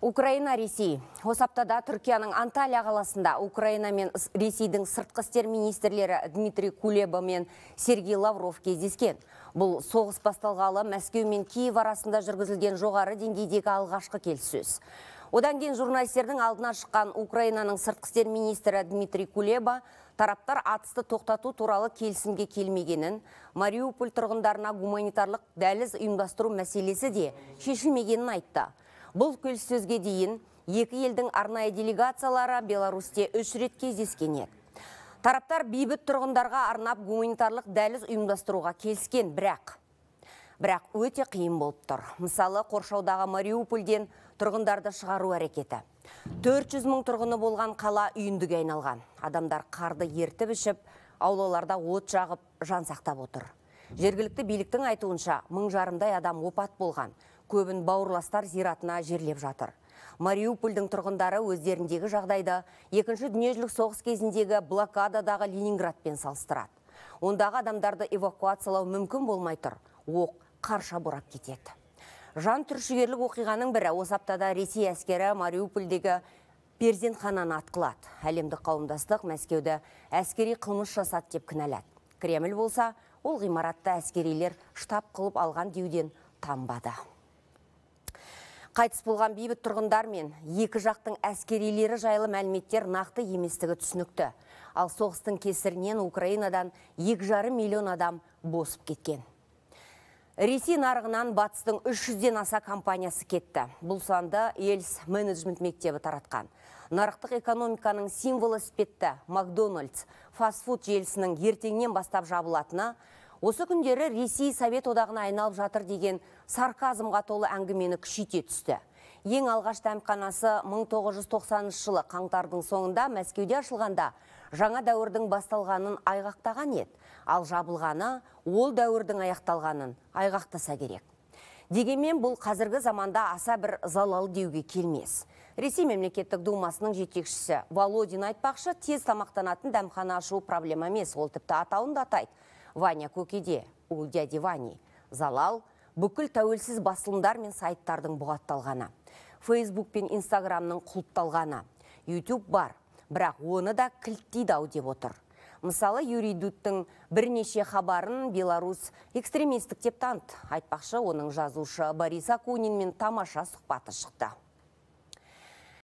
Украина Ресей. Осы аптада Түркияның Анталия қаласында Украина мен Ресейдің сыртқы істер министрлері Дмитрий Кулеба мен Сергей Лавров кездескен. Бұл соғыс басталғалы Мәскеу мен Киев арасында жүргізілген жоғары деңгейдегі алғашқы келіссөз. Одан кейін журналистердің алдына шыққан Украинаның сыртқы істер министрі Дмитрий Кулеба тараптар атысты тоқтату туралы келісімге келмегенін, Мариуполь тұрғындарына гуманитарлық дәліз ұйымдастыру мәселесі де шешілмегенін айтты. Бұл келіссөзге дейін екі елдің арнайы делегациялары Беларусьте үш рет кездескен Тараптар бейбіт тұрғындарға арнап гуманитарлық дәліз ұйымдастыруға келіскен бірақ бірақ өте қиым болып тұр. Мысалы, қоршаудағы Мариупольден тұрғындарды шығару әрекеті. 400 мың тұрғыны болған қала үйіндіге айналған. Адамдар қарды ертіп ішіп, аулаларда от жағып, жан сақтап отыр. Жергілікті биліктің айтуынша мың жарымдай адам опат болған көбін бауырластар зиратына жерлеп жатыр. Мариупольдің тұрғындары өздеріндегі жағдайды екінші дүниежүзілік соғыс кезіндегі блокададағы Ленинградпен салыстырады. Ондағы адамдарды эвакуациялау мүмкін болмай Оқ қарша борап кетеді. Жан түршігерлік оқиғаның бірі осы аптада Ресей әскері Мариупольдегі перзентхананы атқылады. Әлемдік қауымдастық Мәскеуді әскери қылмыс жасат деп кінәлады Кремль болса, ол ғимаратты әскерилер штаб қылып алған деуден тамбады. Қайтыс болған бейбіт тұрғындар мен екі жақтың әскерилері жайлы мәліметтер нақты еместігі түсінікті. Ал соғыстың кесірінен Украинадан екі жары миллион адам босып кеткен. Ресей нарығынан батыстың 300-ден аса компаниясы кетті. Бұл санды Елс менеджмент мектебі таратқан. Нарықтық экономиканың символы іспетті Макдональдс фастфуд желісінің ертеңнен бастап жабылатына осы күндері ресей совет одағына айналып жатыр деген сарказмға толы әңгімені күшейте түсті ең алғаш дәмханасы 1990 жылы қаңтардың соңында мәскеуде ашылғанда жаңа дәуірдің басталғанын айғақтаған еді ал жабылғаны ол дәуірдің аяқталғанын айғақтаса керек дегенмен бұл қазіргі заманда аса бір залал деуге келмес ресей мемлекеттік думасының жетекшісі володин айтпақшы тез тамақтанатын дәмхана ашу проблема емес ол тіпті атауын да атайды ваня көкеде у дяди вани залал бүкіл тәуелсіз басылымдар мен сайттардың бұғатталғана. фейсбук пен инстаграмның құлыпталғаны ютуб бар бірақ оны да кілттейді дау деп отыр мысалы юрий дудтың бірнеше хабарын беларус экстремистік деп айтпақшы оның жазушы борис мен тамаша сұхбаты шықты